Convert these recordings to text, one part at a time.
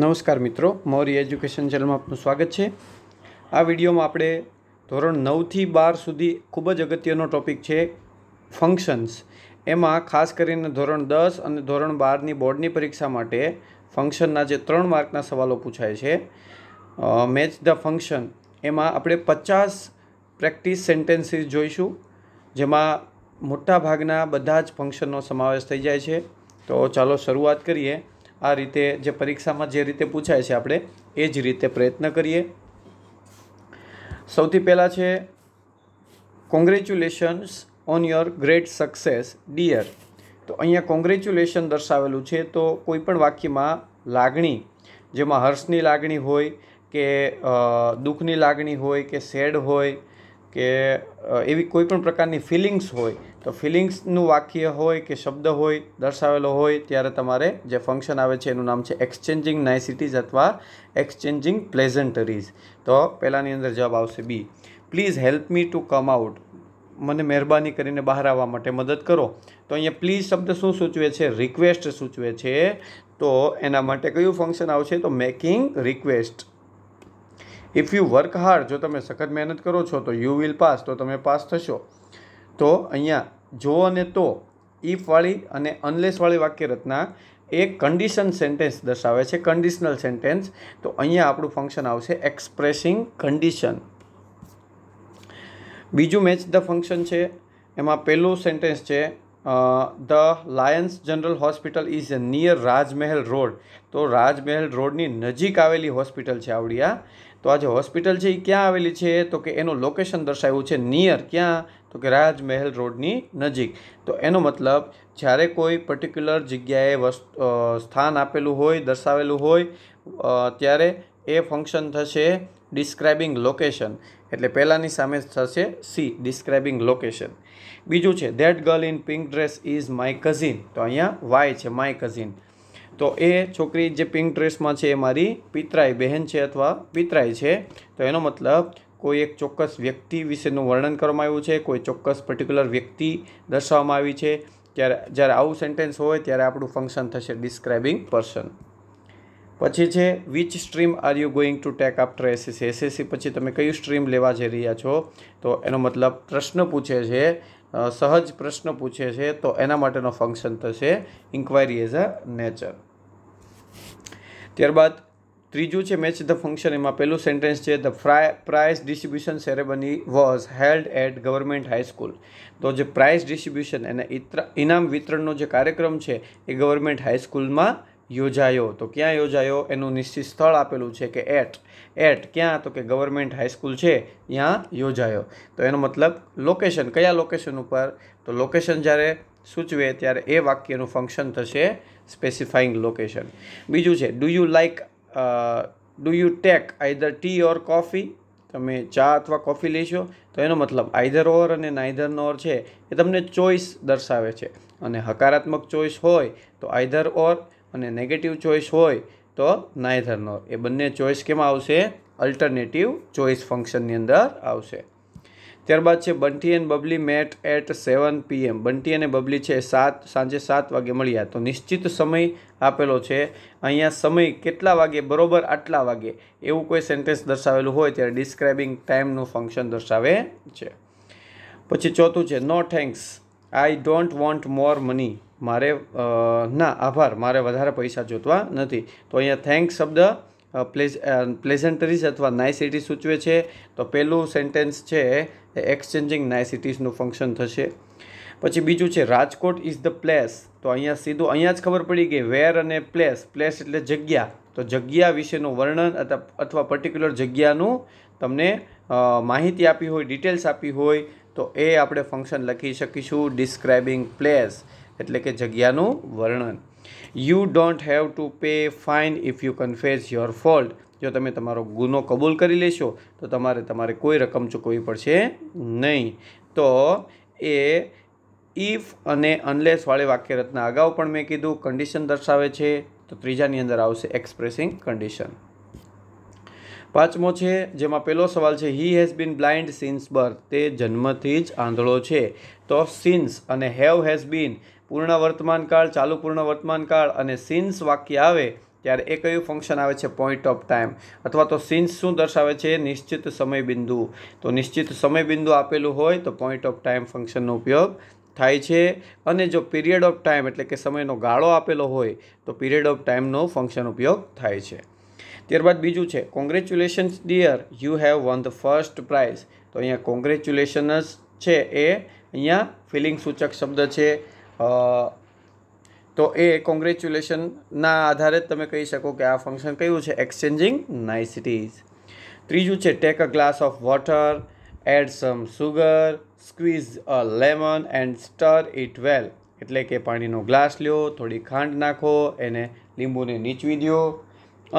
નમસ્કાર મિત્રો મોરી એજ્યુકેશન ચેનલમાં આપનું સ્વાગત છે આ વિડીયોમાં આપણે ધોરણ નવથી બાર સુધી ખૂબ જ અગત્યનો ટોપિક છે ફંક્શન્સ એમાં ખાસ કરીને ધોરણ દસ અને ધોરણ બારની બોર્ડની પરીક્ષા માટે ફંક્શનના જે ત્રણ માર્કના સવાલો પૂછાય છે મેચ ધ ફંક્શન એમાં આપણે પચાસ પ્રેક્ટિસ સેન્ટેન્સીસ જોઈશું જેમાં મોટાભાગના બધા જ ફંક્શનનો સમાવેશ થઈ જાય છે તો ચાલો શરૂઆત કરીએ આ રીતે જે પરીક્ષામાં જે રીતે પૂછાય છે આપણે એ જ રીતે પ્રયત્ન કરીએ સૌથી પહેલાં છે congratulations on your great success dear તો અહીંયા કોંગ્રેચ્યુલેશન દર્શાવેલું છે તો કોઈ પણ વાક્યમાં લાગણી જેમાં હર્ષની લાગણી હોય કે દુઃખની લાગણી હોય કે સેડ હોય કે એવી કોઈ પણ પ્રકારની ફિલિંગ્સ હોય તો ફિલિંગ્સનું વાક્ય હોય કે શબ્દ હોય દર્શાવેલો હોય ત્યારે તમારે જે ફંક્શન આવે છે એનું નામ છે એક્સચેન્જિંગ નાઇસિટીઝ અથવા એક્સચેન્જિંગ પ્લેઝન્ટરીઝ તો પહેલાંની અંદર જવાબ આવશે B please help me to come out મને મહેરબાની કરીને બહાર આવવા માટે મદદ કરો તો અહીંયા પ્લીઝ શબ્દ શું સૂચવે છે રિક્વેસ્ટ સૂચવે છે તો એના માટે કયું ફંક્શન આવશે તો making request if you work hard જો તમે સખત મહેનત કરો છો તો યુ વિલ પાસ તો તમે પાસ થશો તો અહીંયા જો અને તો ઇફવાળી અને અનલેસવાળી વાક્ય રચના એ કન્ડિશન સેન્ટેન્સ દર્શાવે છે કન્ડિશનલ સેન્ટેન્સ તો અહીંયા આપણું ફંક્શન આવશે એક્સપ્રેસિંગ કન્ડિશન બીજું મેચ ધ ફંક્શન છે એમાં પહેલું સેન્ટેન્સ છે the Lions General Hospital is near Rajmahal road તો રાજમહેલ રોડની નજીક આવેલી હોસ્પિટલ છે આવડિયા તો આ જે હોસ્પિટલ છે એ ક્યાં આવેલી છે તો કે એનું લોકેશન દર્શાવ્યું છે નિયર ક્યાં તો કે રાજમહેલ રોડની નજીક તો એનો મતલબ જ્યારે કોઈ પર્ટિક્યુલર જગ્યાએ વસ્તુ સ્થાન આપેલું હોય દર્શાવેલું હોય ત્યારે એ ફંક્શન થશે ડિસ્ક્રાઇબિંગ લોકેશન એટલે પહેલાંની સામે થશે સી ડિસ્ક્રાઇબિંગ લોકેશન બીજું છે that girl in pink dress is my cousin તો અહીંયા વાય છે માય કઝિન તો એ છોકરી જે પિંક ડ્રેસમાં છે એ મારી પિતરાઈ બહેન છે અથવા પિતરાઈ છે તો એનો મતલબ કોઈ એક ચોક્કસ વ્યક્તિ વિશેનું વર્ણન કરવામાં આવ્યું છે કોઈ ચોક્કસ પર્ટિક્યુલર વ્યક્તિ દર્શાવવામાં આવી છે ત્યારે જ્યારે આવું સેન્ટેન્સ હોય ત્યારે આપણું ફંક્શન થશે ડિસ્ક્રાઇબિંગ પર્સન પછી છે which stream are you going to take after SSC SSC પછી તમે કયું સ્ટ્રીમ લેવા જઈ રહ્યા છો તો એનો મતલબ પ્રશ્ન પૂછે છે સહજ પ્રશ્ન પૂછે છે તો એના માટેનો ફંક્શન થશે ઇન્ક્વાયરી એઝ અ નેચર ત્યારબાદ ત્રીજું છે મેચ ધ ફંક્શન એમાં પહેલું સેન્ટેન્સ છે the fry prize distribution ceremony was held at government high school તો જે પ્રાઇઝ ડિસ્ટ્રીબ્યુશન અને ઇનામ વિતરણનો જે કાર્યક્રમ છે એ ગવર્મેન્ટ હાઈસ્કૂલમાં યોજાયો તો ક્યાં યોજાયો એનું નિશ્ચિત સ્થળ આપેલું છે કે એટ એટ ક્યાં તો કે ગવર્મેન્ટ હાઈસ્કૂલ છે ત્યાં યોજાયો તો એનો મતલબ લોકેશન કયા લોકેશન ઉપર તો લોકેશન જ્યારે સૂચવે ત્યારે એ વાક્યનું ફંક્શન થશે સ્પેસિફાઈંગ લોકેશન બીજું છે do you like do you take either tea or coffee તમે ચા અથવા કોફી લેશો તો એનો મતલબ આઈધર ઓર અને નાઈધર ઓર છે એ તમને ચોઈસ દર્શાવે છે અને હકારાત્મક ચોઈસ હોય તો આઈધર ઓર અને નેગેટિવ ચોઈસ હોય તો નાઈધર ઓર એ બંને ચોઈસ કેમાં આવશે અલ્ટરનેટિવ ચોઈસ ફંક્શનની અંદર આવશે ત્યારબાદ છે Bunty and Babli met at seven PM Bunty અને બબલી છે સાત સાંજે સાત વાગે મળ્યા તો નિશ્ચિત સમય આપેલો છે અહીંયા સમય કેટલા વાગે બરોબર આટલા વાગે એવું કોઈ સેન્ટેન્સ દર્શાવેલું હોય ત્યારે ડિસ્ક્રાઇબિંગ ટાઈમનું ફંક્શન દર્શાવે છે પછી ચોથું છે no thanks I don't want more money મારે ના આભાર મારે વધારે પૈસા જોતવા નથી તો અહીંયા થેન્ક્સ શબ્દ પ્લેસ પ્લેઝન્ટરીઝ અથવા નાઇસિટી સૂચવે છે તો પહેલું સેન્ટેન્સ છે એ એક્સચેન્જિંગ નાઇસિટીઝનું ફંક્શન થશે પછી બીજું છે રાજકોટ ઇઝ ધ પ્લેસ તો અહીંયા સીધું અહીંયા જ ખબર પડી ગઈ વેર અને પ્લેસ પ્લેસ એટલે જગ્યા તો જગ્યા વિશેનું વર્ણન અથવા પર્ટિક્યુલર જગ્યાનું તમને માહિતી આપી હોય ડિટેલ્સ આપી હોય તો એ આપણે ફંક્શન લખી શકીશું ડિસ્ક્રાઇબિંગ પ્લેસ એટલે કે જગ્યાનું વર્ણન you don't have to pay fine if you confess your fault જો તમે તમારો ગુનો કબૂલ કરી લેશો તો તમારે તમારે કોઈ રકમ ચૂકવવી પડશે નહીં તો એ ઇફ અને અનલેસવાળી વાળી અગાઉ પણ મેં કીધું કન્ડિશન દર્શાવે છે તો ત્રીજાની અંદર આવશે એક્સપ્રેસિંગ કન્ડિશન પાંચમો છે જેમાં પહેલો સવાલ છે he has been blind since birth તે જન્મથી જ આંધળો છે તો સિન્સ અને હેવ હેઝ બીન પૂર્ણ વર્તમાનકાળ ચાલુ પૂર્ણ વર્તમાનકાળ અને સિન્સ વાક્ય આવે ત્યારે એ કયું ફંક્શન આવે છે પોઈન્ટ ઓફ ટાઈમ અથવા તો સિન્સ શું દર્શાવે છે નિશ્ચિત સમય બિંદુ તો નિશ્ચિત સમય બિંદુ આપેલું હોય તો પોઈન્ટ ઓફ ટાઈમ ફંક્શનનો ઉપયોગ થાય છે અને જો પીરિયડ ઓફ ટાઈમ એટલે કે સમયનો ગાળો આપેલો હોય તો પીરિયડ ઓફ ટાઈમનો ફંક્શન ઉપયોગ થાય છે ત્યારબાદ બીજું છે congratulations dear you have won the first prize તો અહીંયા કોંગ્રેચ્યુલેશન્સ છે એ અહીંયા ફિલિંગ સૂચક શબ્દ છે તો એ કોંગ્રેચ્યુલેશનના આધારે જ તમે કહી શકો કે આ ફંક્શન કયું છે એક્સચેન્જિંગ નાઇસિટીઝ ત્રીજું છે take a glass of water add some sugar squeeze a lemon and stir it well એટલે કે પાણીનો ગ્લાસ લ્યો થોડી ખાંડ નાખો એને લીંબુને નીચવી દો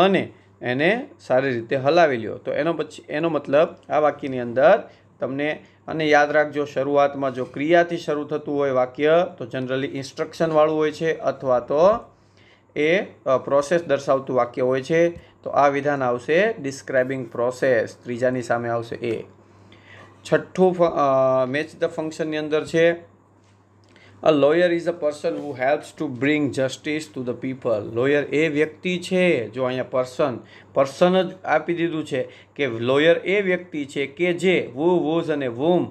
અને એને સારી રીતે હલાવી લ્યો તો એનો પછી એનો મતલબ આ વાક્યની અંદર તમને અને યાદ રાખજો શરૂઆતમાં જો ક્રિયાથી શરૂ થતું હોય વાક્ય તો જનરલી ઇન્સ્ટ્રક્શનવાળું હોય છે અથવા તો એ પ્રોસેસ દર્શાવતું વાક્ય હોય છે તો આ વિધાન આવશે ડિસ્ક્રાઇબિંગ પ્રોસેસ ત્રીજાની સામે આવશે એ છઠ્ઠું મેચ ધ ફંક્શનની અંદર છે a lawyer is a person who helps to bring justice to the people lawyer એ વ્યક્તિ છે જો અહીંયા પર્સન પર્સન જ આપી દીધું છે કે લોયર એ વ્યક્તિ છે કે જે વુ વુઝ અને વુમ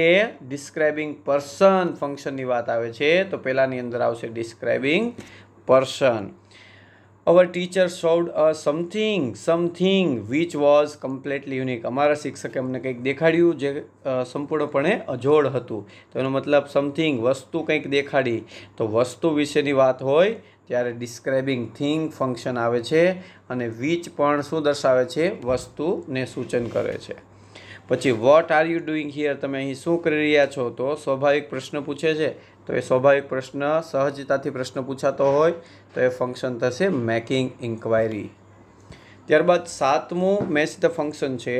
એ ડિસ્ક્રાઇબિંગ પર્સન ફંક્શનની વાત આવે છે તો પહેલાંની અંદર આવશે describing person our teacher showed a something something which was completely unique અમારા શિક્ષકે અમને કંઈક દેખાડ્યું જે સંપૂર્ણપણે અજોડ હતું તો એનો મતલબ સમથિંગ વસ્તુ કંઈક દેખાડી તો વસ્તુ વિશેની વાત હોય ત્યારે ડિસ્ક્રાઇબિંગ થિંગ ફંક્શન આવે છે અને વિચ પણ શું દર્શાવે છે વસ્તુને સૂચન કરે છે પછી what are you doing here તમે અહીં શું કરી રહ્યા છો તો સ્વાભાવિક પ્રશ્ન પૂછે છે તો એ સ્વાભાવિક પ્રશ્ન સહજતાથી પ્રશ્ન પૂછાતો હોય તો એ ફંક્શન થશે મેકિંગ ઇન્ક્વાયરી ત્યારબાદ સાતમું મેચ ધ ફંક્શન છે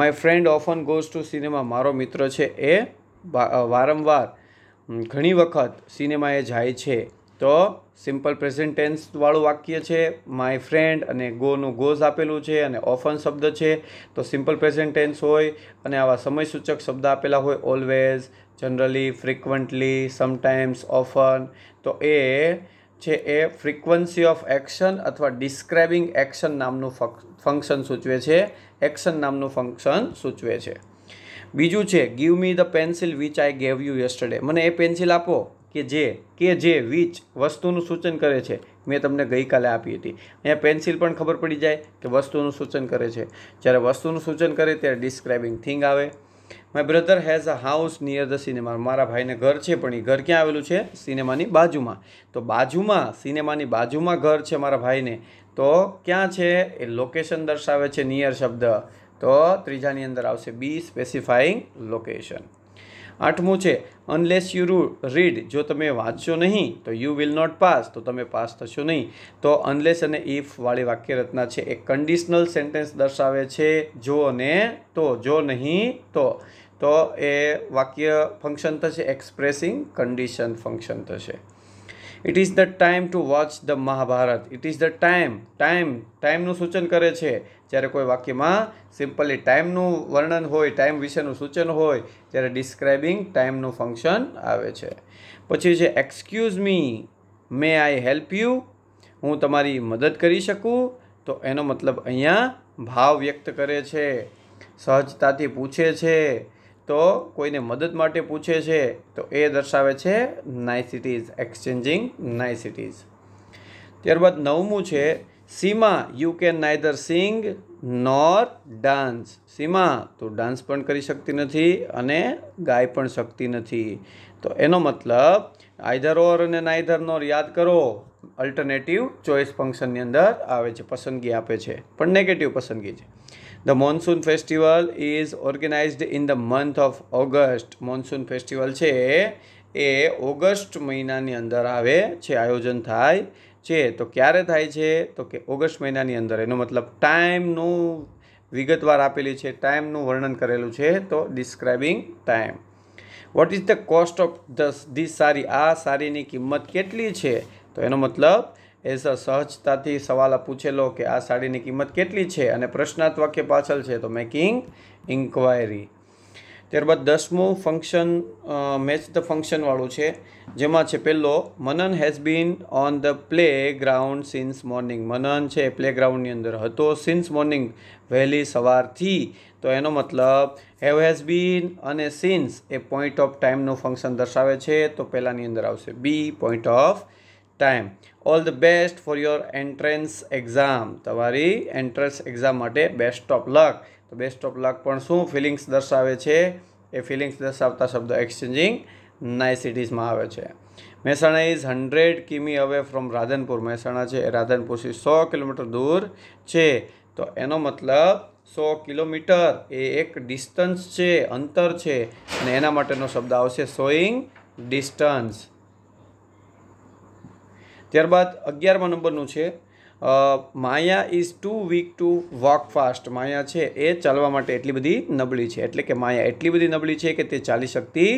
my friend often goes to cinema મારો મિત્ર છે એ વારંવાર ઘણી વખત સિનેમાએ જાય છે તો સિમ્પલ પ્રેઝન્ટ ટેન્સવાળું વાક્ય છે માય ફ્રેન્ડ અને ગોનું ગોઝ આપેલું છે અને ઓફન શબ્દ છે તો સિમ્પલ પ્રેઝન્ટ ટેન્સ હોય અને આવા સમયસૂચક શબ્દ આપેલા હોય always generally frequently sometimes often તો એ છે એ ફ્રિકવન્સી ઓફ એક્શન અથવા ડિસ્ક્રાઇબિંગ એક્શન નામનું ફંક્શન સૂચવે છે એક્શન નામનું ફંક્શન સૂચવે છે બીજું છે give me the pencil which I gave you yesterday મને એ પેન્સિલ આપો કે જે કે જે વીચ વસ્તુનું સૂચન કરે છે મેં તમને ગઈકાલે આપી હતી અહીંયા પેન્સિલ પણ ખબર પડી જાય કે વસ્તુનું સૂચન કરે છે જ્યારે વસ્તુનું સૂચન કરે ત્યારે ડિસ્ક્રાઇબિંગ થિંગ આવે my brother has a house near the cinema મારા ભાઈને ઘર છે પણ એ ઘર ક્યાં આવેલું છે સિનેમાની બાજુમાં તો બાજુમાં સિનેમાની બાજુમાં ઘર છે મારા ભાઈને તો ક્યાં છે એ લોકેશન દર્શાવે છે નિયર શબ્દ તો ત્રીજાની અંદર આવશે બી સ્પેસિફાઈંગ લોકેશન આઠમું છે અનલેસ યુ રીડ જો તમે વાંચશો નહીં તો યુ વિલ નોટ પાસ તો તમે પાસ થશો નહીં તો અનલેસ અને ઇફવાળી વાક્ય રચના છે એ કન્ડિશનલ સેન્ટેન્સ દર્શાવે છે જો અને તો જો નહીં તો તો એ વાક્ય ફંક્શન થશે એક્સપ્રેસિંગ કન્ડિશન ફંક્શન થશે it is the time to watch the Mahabharat it is the time time ટાઈમનું સૂચન કરે છે જ્યારે કોઈ વાક્યમાં સિમ્પલી ટાઈમનું વર્ણન હોય ટાઈમ વિશેનું સૂચન હોય ત્યારે ડિસ્ક્રાઇબિંગ ટાઈમનું ફંક્શન આવે છે પછી છે excuse me may I help you હું તમારી મદદ કરી શકું તો એનો મતલબ અહીંયા ભાવ વ્યક્ત કરે છે સહજતાથી પૂછે છે તો કોઈને મદદ માટે પૂછે છે તો એ દર્શાવે છે નાઇસિટીઝ એક્સચેન્જિંગ નાઇસિટીઝ ત્યારબાદ નવમું છે Seema you can neither sing nor dance Seema તું ડાન્સ પણ કરી શકતી નથી અને ગાય પણ શકતી નથી તો એનો મતલબ આઈધર ઓર અને નાઇધર નોર યાદ કરો અલ્ટરનેટિવ ચોઈસ ફંક્શનની અંદર આવે છે પસંદગી આપે છે પણ નેગેટિવ પસંદગી છે the monsoon festival is organised in the month of August monsoon festival છે એ ઓગસ્ટ મહિનાની અંદર આવે છે આયોજન થાય છે તો ક્યારે થાય છે તો કે ઓગસ્ટ મહિનાની અંદર એનો મતલબ ટાઈમનું વિગતવાર આપેલી છે ટાઈમનું વર્ણન કરેલું છે તો describing time what is the cost of this this sari આ સારીની કિંમત કેટલી છે તો એનો મતલબ અ સહજતાથી સવાલ પૂછેલો કે આ સાડીની કિંમત કેટલી છે અને પ્રશ્નાર્થ વાક્ય પાછળ છે તો મેકિંગ ઇન્ક્વાયરી ત્યારબાદ દસમું ફંક્શન મેચ ધ ફંક્શનવાળું છે જેમાં છે પહેલો Manan has been on the playground since morning Manan છે પ્લે ગ્રાઉન્ડની અંદર હતો સિન્સ મોર્નિંગ વહેલી સવારથી તો એનો મતલબ હેવ હેઝ બીન અને સિન્સ એ પોઈન્ટ ઓફ ટાઈમનું ફંક્શન દર્શાવે છે તો પહેલાંની અંદર આવશે B point of time all the best for your entrance exam તમારી એન્ટ્રન્સ એક્ઝામ માટે બેસ્ટ ઓફ લક તો બેસ્ટ ઓફ લક પણ શું ફિલિંગ્સ દર્શાવે છે એ ફિલિંગ્સ દર્શાવતા શબ્દો એક્સચેન્જિંગ નાઇ સિટીઝમાં આવે છે મહેસાણા ઇઝ હંડ્રેડ કિમી અવે ફ્રોમ રાધનપુર મહેસાણા છે એ રાધનપુરથી સો કિલોમીટર દૂર છે તો એનો મતલબ સો કિલોમીટર એ એક ડિસ્ટન્સ છે અંતર છે અને એના માટેનો શબ્દ આવશે સોઈંગ ડિસ્ટન્સ ત્યારબાદ અગિયારમા નંબરનું છે Maya is too weak to walk fast Maya છે એ ચાલવા માટે એટલી બધી નબળી છે એટલે કે માયા એટલી બધી નબળી છે કે તે ચાલી શકતી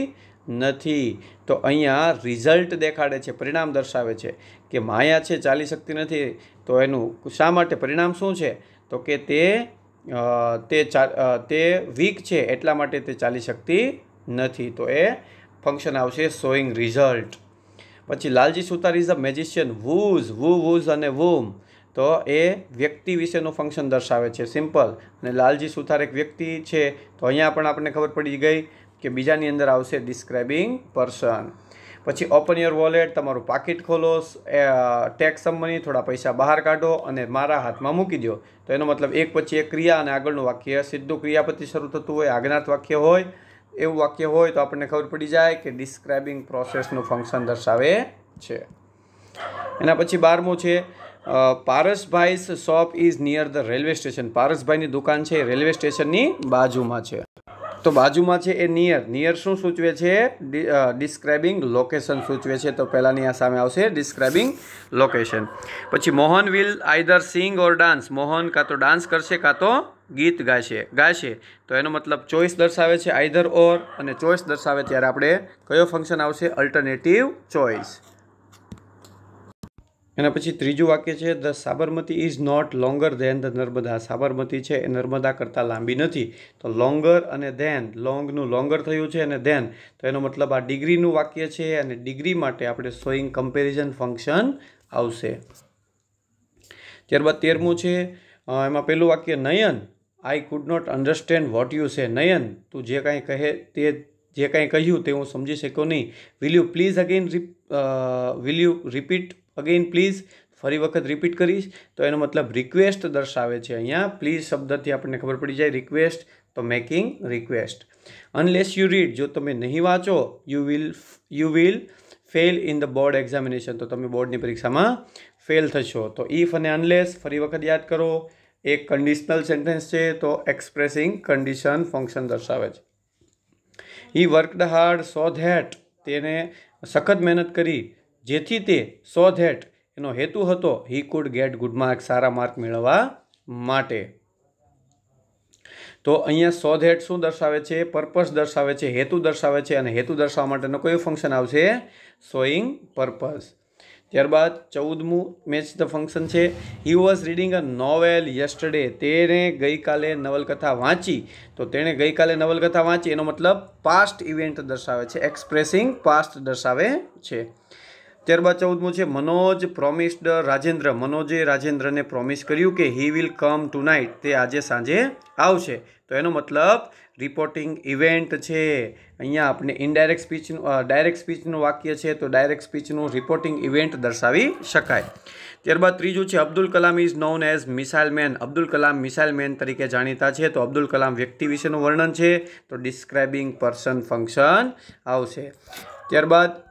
નથી તો અહીંયા રિઝલ્ટ દેખાડે છે પરિણામ દર્શાવે છે કે માયા છે ચાલી શકતી નથી તો એનું શા માટે પરિણામ શું છે તો કે તે તે તે વીક છે એટલા માટે તે ચાલી શકતી નથી તો એ ફંક્શન આવશે શોઈંગ રિઝલ્ટ પછી Lalji Sutar is a magician whose who whose અને વૂમ તો એ વ્યક્તિ વિશેનું ફંક્શન દર્શાવે છે સિમ્પલ અને લાલજી સુથાર એક વ્યક્તિ છે તો અહીંયા પણ આપણને ખબર પડી ગઈ કે બીજાની અંદર આવશે ડિસ્ક્રાઇબિંગ પર્સન પછી ઓપન યોર વોલેટ તમારું પાકીટ ખોલો ટેક્સ સંબંધી થોડા પૈસા બહાર કાઢો અને મારા હાથમાં મૂકી દો તો એનો મતલબ એક પછી એક ક્રિયા અને આગળનું વાક્ય સીધું ક્રિયાપતિ શરૂ થતું હોય આજ્ઞાત વાક્ય હોય એવું વાક્ય હોય તો આપણને ખબર પડી જાય કે ડિસ્ક્રાઇબિંગ પ્રોસેસનું ફંક્શન દર્શાવે છે એના પછી બારમું છે પારસભાઈસ shop is near the railway station પારસભાઈની દુકાન છે રેલવે સ્ટેશનની બાજુમાં છે તો બાજુમાં છે એ નિયર નિયર શું સૂચવે છે ડિસ્ક્રાઇબિંગ લોકેશન સૂચવે છે તો પહેલાંની આ સામે આવશે ડિસ્ક્રાઇબિંગ લોકેશન પછી Mohan will either sing or dance Mohan કાં તો ડાન્સ કરશે કાં તો ગીત ગાશે ગાશે તો એનો મતલબ ચોઈસ દર્શાવે છે આઈધર ઓર અને ચોઈસ દર્શાવે ત્યારે આપણે કયો ફંક્શન આવશે અલ્ટરનેટિવ ચોઈસ એના પછી ત્રીજું વાક્ય છે the Sabarmati is not longer than the Narmada Sabarmati છે એ નર્મદા કરતાં લાંબી નથી તો લોંગર અને ધેન લોંગનું લોંગર થયું છે અને ધેન તો એનો મતલબ આ ડિગ્રીનું વાક્ય છે અને ડિગ્રી માટે આપણે સોઈંગ કમ્પેરિઝન ફંક્શન આવશે ત્યારબાદ તેરમું છે એમાં પહેલું વાક્ય Nayan I could not understand what you say Nayan તું જે કાંઈ કહે તે જે કાંઈ કહ્યું તે હું સમજી શક્યો નહીં will you please again will you repeat again please ફરી વખત રિપીટ કરીશ તો એનો મતલબ રિક્વેસ્ટ દર્શાવે છે અહીંયા પ્લીઝ શબ્દથી આપણને ખબર પડી જાય રિક્વેસ્ટ તો making request unless you read જો તમે નહીં વાંચો you will you will fail in the board examination તો તમે બોર્ડની પરીક્ષામાં ફેલ થશો તો ઇફ અને અનલેસ ફરી વખત યાદ કરો એક કન્ડિશનલ સેન્ટેન્સ છે તો એક્સપ્રેસિંગ કન્ડિશન ફંક્શન દર્શાવે છે he worked hard so that તેને સખત મહેનત કરી જેથી તે સો ધેટ એનો હેતુ હતો he could get good mark સારા માર્ક મેળવવા માટે તો અહીંયા સો ધેટ શું દર્શાવે છે પર્પસ દર્શાવે છે હેતુ દર્શાવે છે અને હેતુ દર્શાવવા માટેનો કયું ફંક્શન આવશે સોઈંગ પર્પઝ ત્યારબાદ ચૌદમું મેચ ધ ફંક્શન છે he was reading a novel yesterday તેણે ગઈકાલે નવલકથા વાંચી તો તેણે ગઈકાલે નવલકથા વાંચી એનો મતલબ પાસ્ટ ઇવેન્ટ દર્શાવે છે એક્સપ્રેસિંગ પાસ્ટ દર્શાવે છે ત્યારબાદ ચૌદમું છે મનોજ પ્રોમિસ્ડ રાજેન્દ્ર મનોજે રાજેન્દ્રને પ્રોમિસ કર્યું કે he will come tonight તે આજે સાંજે આવશે તો એનો મતલબ રિપોર્ટિંગ ઇવેન્ટ છે અહીંયા આપણે ઇનડાયરેક્ટ સ્પીચનું ડાયરેક્ટ સ્પીચનું વાક્ય છે તો ડાયરેક્ટ સ્પીચનું રિપોર્ટિંગ ઇવેન્ટ દર્શાવી શકાય ત્યારબાદ ત્રીજું છે Abdul Kalam is known as missile man Abdul Kalam missile man તરીકે જાણીતા છે તો અબ્દુલ કલામ વ્યક્તિ વિશેનું વર્ણન છે તો ડિસ્ક્રાઇબિંગ પર્સન ફંક્શન આવશે ત્યારબાદ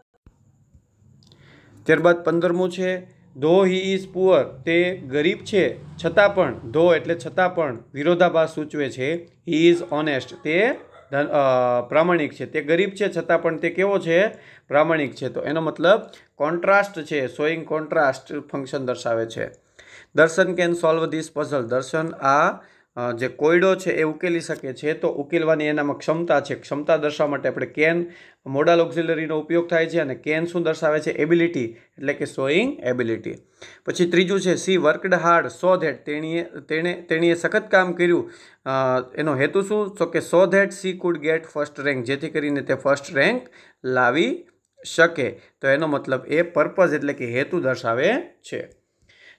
ત્યારબાદ પંદરમું છે ધો હી ઇઝ પુઅર તે ગરીબ છે છતાં પણ ધો એટલે છતાં પણ વિરોધાભાસ સૂચવે છે હી ઇઝ ઓનેસ્ટ તે પ્રામાણિક છે તે ગરીબ છે છતાં પણ તે કેવો છે પ્રામાણિક છે તો એનો મતલબ કોન્ટ્રાસ્ટ છે સોઈંગ કોન્ટ્રાસ્ટ ફંક્શન દર્શાવે છે દર્શન કેન સોલ્વ ધીસ પઝલ દર્શન આ જે કોયડો છે એ ઉકેલી શકે છે તો ઉકેલવાની એનામાં ક્ષમતા છે ક્ષમતા દર્શાવવા માટે આપણે કેન મોડલ ઓક્ઝિલરીનો ઉપયોગ થાય છે અને કેન શું દર્શાવે છે એબિલિટી એટલે કે સોઈંગ એબિલિટી પછી ત્રીજું છે she worked hard so that તેણીએ તેણે તેણીએ સખત કામ કર્યું એનો હેતુ શું તો કે so that she could get first rank જેથી કરીને તે ફર્સ્ટ રેન્ક લાવી શકે તો એનો મતલબ એ પર્પઝ એટલે કે હેતુ દર્શાવે છે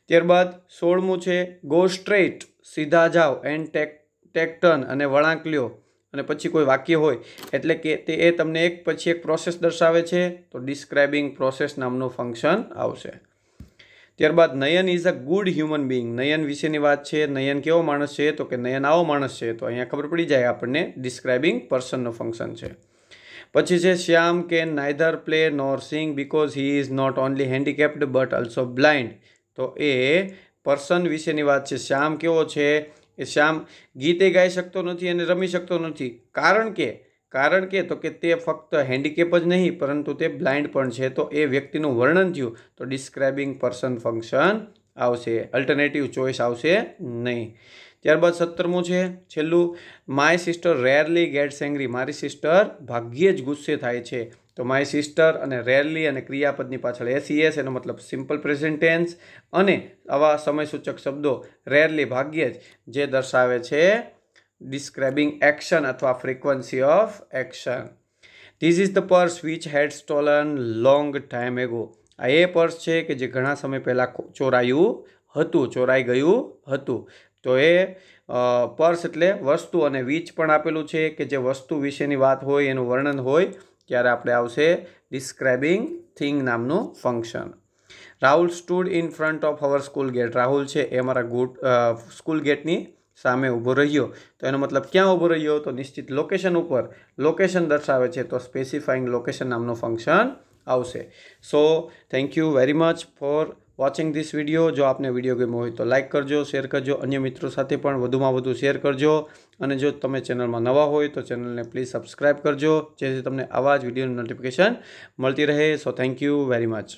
ત્યારબાદ સોળમું છે ગો સ્ટ્રેટ સીધા જાઓ એન્ડ ટેક ટેક અને વળાંક લ્યો અને પછી કોઈ વાક્ય હોય એટલે કે તે એ તમને એક પછી એક પ્રોસેસ દર્શાવે છે તો ડિસ્ક્રાઇબિંગ પ્રોસેસ નામનું ફંક્શન આવશે ત્યારબાદ Nayan is a good human being Nayan વિશેની વાત છે નયન કેવો માણસ છે તો કે નયન આવો માણસ છે તો અહીંયા ખબર પડી જાય આપણને ડિસ્ક્રાઇબિંગ પર્સનનું ફંક્શન છે પછી છે Shyam can neither play nor sing because he is not only handicapped but also blind તો એ પર્સન વિશેની વાત છે શ્યામ કેવો છે એ શ્યામ ગીતે ગાઈ શકતો નથી અને રમી શકતો નથી કારણ કે કારણ કે તો કે તે ફક્ત હેન્ડિકેપ જ નહીં પરંતુ તે બ્લાઇન્ડ પણ છે તો એ વ્યક્તિનું વર્ણન થયું તો ડિસ્ક્રાઇબિંગ પર્સન ફંક્શન આવશે અલ્ટરનેટિવ ચોઈસ આવશે નહીં ત્યારબાદ સત્તરમું છે છેલ્લું my sister rarely gets angry મારી સિસ્ટર ભાગ્યે જ ગુસ્સે થાય છે તો માય સિસ્ટર અને રેરલી અને ક્રિયાપદની પાછળ એસીએસ e એનો મતલબ સિમ્પલ પ્રેઝેન્ટેન્સ અને આવા સમયસૂચક શબ્દો રેરલી ભાગ્યે જ જે દર્શાવે છે ડિસ્ક્રાઇબિંગ એક્શન અથવા frequency of action this is the purse which had stolen long time ago આ એ પર્સ છે કે જે ઘણા સમય પહેલાં ચોરાયું હતું ચોરાઈ ગયું હતું તો એ પર્સ એટલે વસ્તુ અને વીચ પણ આપેલું છે કે જે વસ્તુ વિશેની વાત હોય એનું વર્ણન હોય ત્યારે આપણે આવશે ડિસ્ક્રાઇબિંગ થિંગ નામનું function Rahul stood in front of our school gate Rahul છે એ અમારા ગુટ સ્કૂલ ગેટની સામે ઊભો રહ્યો તો એનો મતલબ ક્યાં ઊભો રહ્યો તો નિશ્ચિત લોકેશન ઉપર લોકેશન દર્શાવે છે તો સ્પેસિફાઈંગ લોકેશન નામનું ફંક્શન આવશે so thank you very much for watching this video જો આપને વિડીયો ગમ્યો હોય તો લાઇક કરજો શેર કરજો અન્ય મિત્રો સાથે પણ વધુમાં વધુ શેર કરજો અને જો તમે ચેનલમાં નવા હોય તો ચેનલને પ્લીઝ સબસ્ક્રાઈબ કરજો જેથી તમને આવા જ વિડીયોની નોટિફિકેશન મળતી રહે so thank you very much